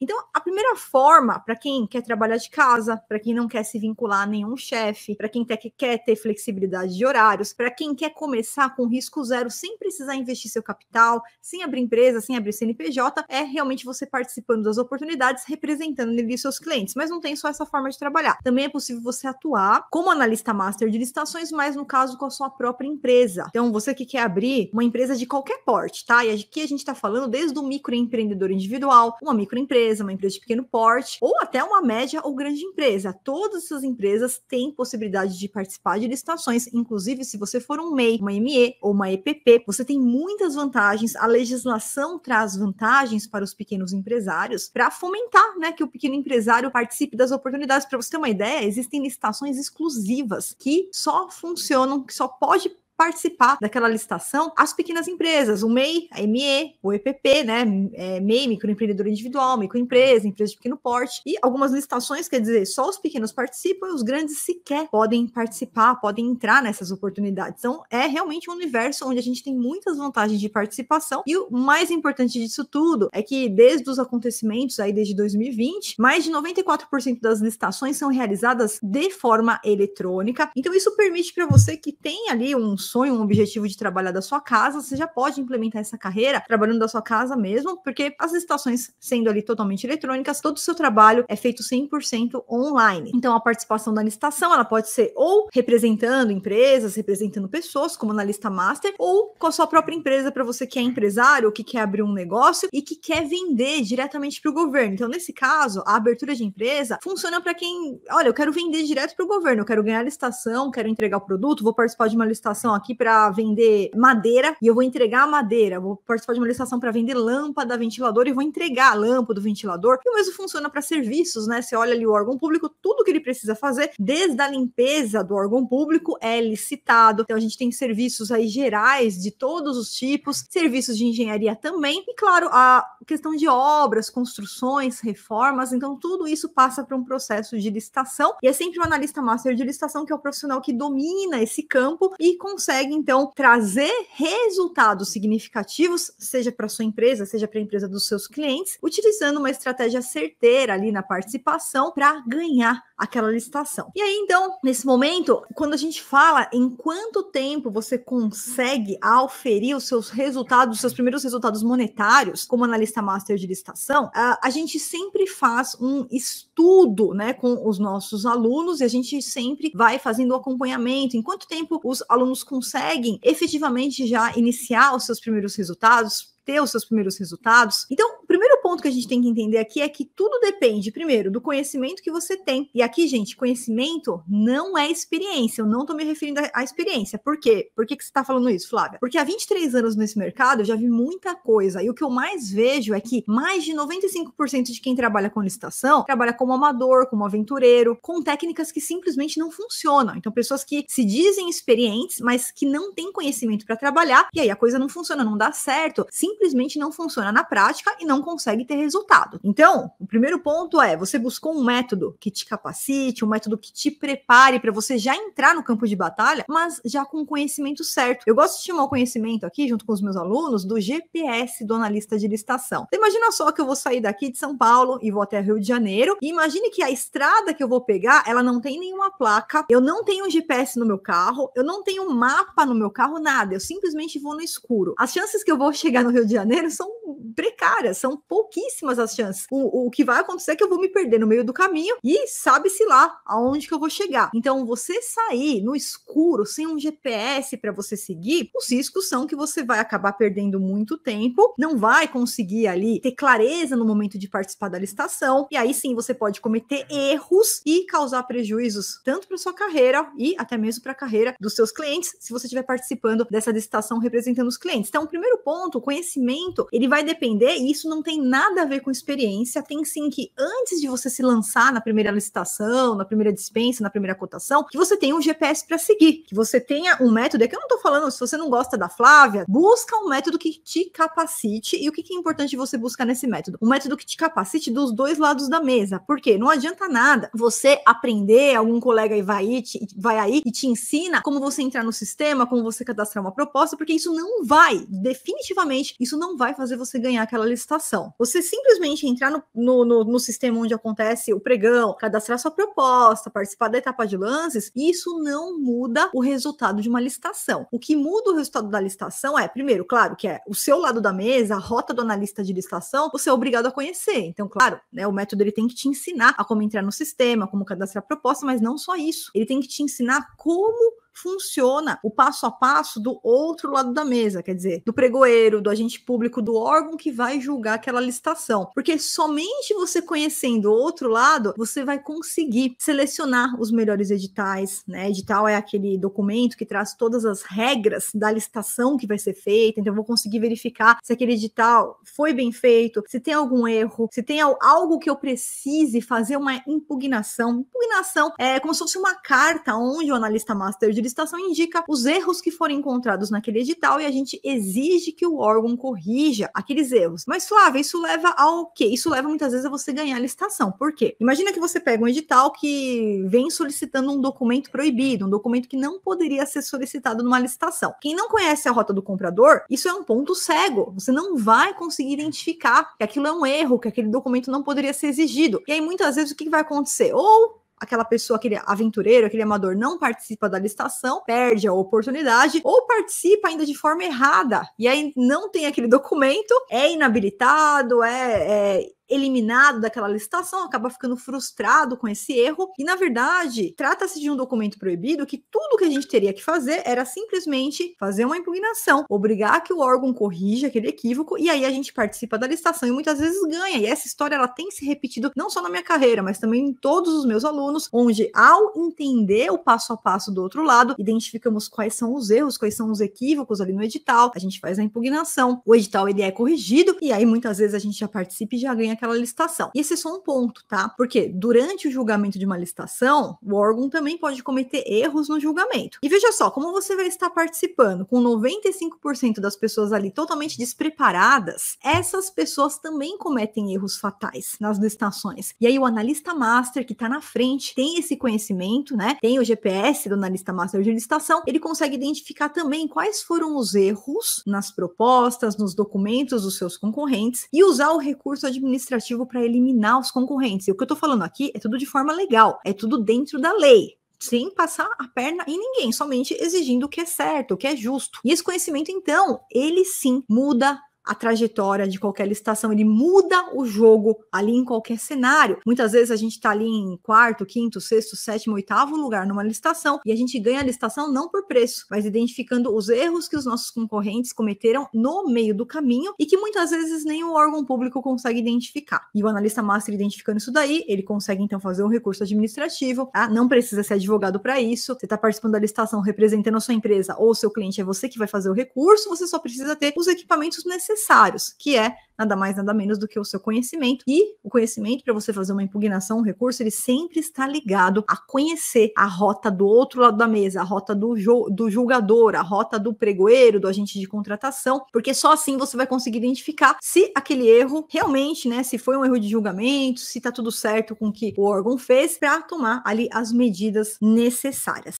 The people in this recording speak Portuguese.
Então, a primeira forma para quem quer trabalhar de casa, para quem não quer se vincular a nenhum chefe, para quem quer ter flexibilidade de horários, para quem quer começar com risco zero sem precisar investir seu capital, sem abrir empresa, sem abrir CNPJ, é realmente você participando das oportunidades, representando ali seus clientes. Mas não tem só essa forma de trabalhar. Também é possível você atuar como analista master de licitações, mas no caso com a sua própria empresa. Então, você que quer abrir uma empresa de qualquer porte, tá? E aqui a gente está falando desde o microempreendedor individual, uma microempresa empresa, uma empresa de pequeno porte, ou até uma média ou grande empresa. Todas essas empresas têm possibilidade de participar de licitações, inclusive se você for um MEI, uma ME ou uma EPP, você tem muitas vantagens. A legislação traz vantagens para os pequenos empresários para fomentar, né, que o pequeno empresário participe das oportunidades. Para você ter uma ideia, existem licitações exclusivas que só funcionam, que só pode participar daquela licitação as pequenas empresas, o MEI, a ME, o EPP, né? É, MEI, microempreendedor individual, microempresa, empresa de pequeno porte e algumas licitações, quer dizer, só os pequenos participam e os grandes sequer podem participar, podem entrar nessas oportunidades. Então, é realmente um universo onde a gente tem muitas vantagens de participação e o mais importante disso tudo é que desde os acontecimentos aí desde 2020, mais de 94% das licitações são realizadas de forma eletrônica. Então, isso permite para você que tem ali uns sonho, um objetivo de trabalhar da sua casa, você já pode implementar essa carreira trabalhando da sua casa mesmo, porque as licitações sendo ali totalmente eletrônicas, todo o seu trabalho é feito 100% online. Então a participação da licitação, ela pode ser ou representando empresas, representando pessoas, como na lista master, ou com a sua própria empresa para você que é empresário ou que quer abrir um negócio e que quer vender diretamente para o governo. Então nesse caso, a abertura de empresa funciona para quem, olha, eu quero vender direto para o governo, eu quero ganhar licitação, quero entregar o produto, vou participar de uma licitação aqui para vender madeira e eu vou entregar a madeira, vou participar de uma licitação para vender lâmpada, ventilador e vou entregar a lâmpada, do ventilador. E o mesmo funciona para serviços, né? Você olha ali o órgão público, tudo que ele precisa fazer, desde a limpeza do órgão público, é licitado. Então a gente tem serviços aí gerais de todos os tipos, serviços de engenharia também, e claro, a questão de obras, construções, reformas, então tudo isso passa para um processo de licitação e é sempre o um analista master de licitação que é o profissional que domina esse campo e consegue então trazer resultados significativos, seja para sua empresa, seja para a empresa dos seus clientes, utilizando uma estratégia certeira ali na participação para ganhar aquela licitação. E aí, então, nesse momento, quando a gente fala em quanto tempo você consegue auferir os seus resultados, os seus primeiros resultados monetários como analista master de licitação, a gente sempre faz um estudo né, com os nossos alunos e a gente sempre vai fazendo o acompanhamento em quanto tempo os alunos conseguem efetivamente já iniciar os seus primeiros resultados, ter os seus primeiros resultados. Então, ponto que a gente tem que entender aqui é que tudo depende, primeiro, do conhecimento que você tem. E aqui, gente, conhecimento não é experiência. Eu não estou me referindo à experiência. Por quê? Por que, que você está falando isso, Flávia? Porque há 23 anos nesse mercado eu já vi muita coisa. E o que eu mais vejo é que mais de 95% de quem trabalha com licitação trabalha como amador, como aventureiro, com técnicas que simplesmente não funcionam. Então, pessoas que se dizem experientes, mas que não têm conhecimento para trabalhar, e aí a coisa não funciona, não dá certo, simplesmente não funciona na prática e não consegue consegue ter resultado. Então, o primeiro ponto é você buscou um método que te capacite, um método que te prepare para você já entrar no campo de batalha, mas já com o conhecimento certo. Eu gosto de chamar o conhecimento aqui, junto com os meus alunos, do GPS do analista de licitação. Então, imagina só que eu vou sair daqui de São Paulo e vou até Rio de Janeiro. E imagine que a estrada que eu vou pegar, ela não tem nenhuma placa, eu não tenho GPS no meu carro, eu não tenho mapa no meu carro, nada. Eu simplesmente vou no escuro. As chances que eu vou chegar no Rio de Janeiro são precárias, são poucas pouquíssimas as chances. O, o que vai acontecer é que eu vou me perder no meio do caminho e sabe-se lá aonde que eu vou chegar. Então, você sair no escuro, sem um GPS para você seguir, os riscos são que você vai acabar perdendo muito tempo, não vai conseguir ali ter clareza no momento de participar da licitação, e aí sim você pode cometer erros e causar prejuízos tanto para sua carreira e até mesmo para a carreira dos seus clientes, se você estiver participando dessa licitação representando os clientes. Então, o primeiro ponto, o conhecimento, ele vai depender, e isso não tem nada nada a ver com experiência, tem sim que antes de você se lançar na primeira licitação, na primeira dispensa, na primeira cotação, que você tenha um GPS para seguir, que você tenha um método, é que eu não tô falando, se você não gosta da Flávia, busca um método que te capacite, e o que, que é importante você buscar nesse método? Um método que te capacite dos dois lados da mesa, porque não adianta nada você aprender, algum colega aí vai, te, vai aí e te ensina como você entrar no sistema, como você cadastrar uma proposta, porque isso não vai, definitivamente, isso não vai fazer você ganhar aquela licitação. Você simplesmente entrar no, no, no, no sistema onde acontece o pregão, cadastrar sua proposta, participar da etapa de lances, isso não muda o resultado de uma licitação. O que muda o resultado da licitação é, primeiro, claro, que é o seu lado da mesa, a rota do analista de licitação, você é obrigado a conhecer. Então, claro, né, o método ele tem que te ensinar a como entrar no sistema, como cadastrar proposta, mas não só isso. Ele tem que te ensinar como funciona o passo a passo do outro lado da mesa, quer dizer, do pregoeiro, do agente público, do órgão que vai julgar aquela licitação. Porque somente você conhecendo o outro lado, você vai conseguir selecionar os melhores editais, né? Edital é aquele documento que traz todas as regras da licitação que vai ser feita, então eu vou conseguir verificar se aquele edital foi bem feito, se tem algum erro, se tem algo que eu precise fazer uma impugnação. Impugnação é como se fosse uma carta onde o analista master de licitação indica os erros que foram encontrados naquele edital e a gente exige que o órgão corrija aqueles erros. Mas, Flávia, isso leva ao quê? Isso leva muitas vezes a você ganhar a licitação. Por quê? Imagina que você pega um edital que vem solicitando um documento proibido, um documento que não poderia ser solicitado numa licitação. Quem não conhece a rota do comprador, isso é um ponto cego. Você não vai conseguir identificar que aquilo é um erro, que aquele documento não poderia ser exigido. E aí, muitas vezes, o que vai acontecer? Ou aquela pessoa, aquele aventureiro, aquele amador não participa da licitação, perde a oportunidade ou participa ainda de forma errada e aí não tem aquele documento, é inabilitado, é, é eliminado daquela licitação, acaba ficando frustrado com esse erro. E na verdade, trata-se de um documento proibido que tudo que a gente teria que fazer era simplesmente fazer uma impugnação, obrigar que o órgão corrija aquele equívoco e aí a gente participa da licitação e muitas vezes ganha. E essa história ela tem se repetido não só na minha carreira, mas também em todos os meus alunos, onde ao entender o passo a passo do outro lado, identificamos quais são os erros, quais são os equívocos ali no edital, a gente faz a impugnação, o edital ele é corrigido e aí muitas vezes a gente já participa e já ganha aquela licitação. E esse é só um ponto, tá? Porque durante o julgamento de uma licitação, o órgão também pode cometer erros no julgamento. E veja só, como você vai estar participando com 95% das pessoas ali totalmente despreparadas, essas pessoas também cometem erros fatais nas licitações. E aí o analista master que está na frente tem esse conhecimento, né? Tem o GPS do analista master de licitação, ele consegue identificar também quais foram os erros nas propostas, nos documentos dos seus concorrentes e usar o recurso administrativo administrativo para eliminar os concorrentes. E o que eu estou falando aqui é tudo de forma legal, é tudo dentro da lei sem passar a perna em ninguém, somente exigindo o que é certo, o que é justo. E esse conhecimento, então, ele sim muda a trajetória de qualquer licitação, ele muda o jogo ali em qualquer cenário. Muitas vezes a gente está ali em quarto, quinto, sexto, sétimo, oitavo lugar numa licitação e a gente ganha a licitação não por preço, mas identificando os erros que os nossos concorrentes cometeram no meio do caminho e que muitas vezes nem o órgão público consegue identificar. E o analista master identificando isso daí, ele consegue então fazer um recurso administrativo, tá? não precisa ser advogado para isso, você está participando da licitação representando a sua empresa ou seu cliente, é você que vai fazer o recurso, você só precisa ter os equipamentos necessários necessários, que é nada mais, nada menos do que o seu conhecimento. E o conhecimento, para você fazer uma impugnação, um recurso, ele sempre está ligado a conhecer a rota do outro lado da mesa, a rota do, do julgador, a rota do pregoeiro, do agente de contratação, porque só assim você vai conseguir identificar se aquele erro realmente, né, se foi um erro de julgamento, se está tudo certo com o que o órgão fez, para tomar ali as medidas necessárias.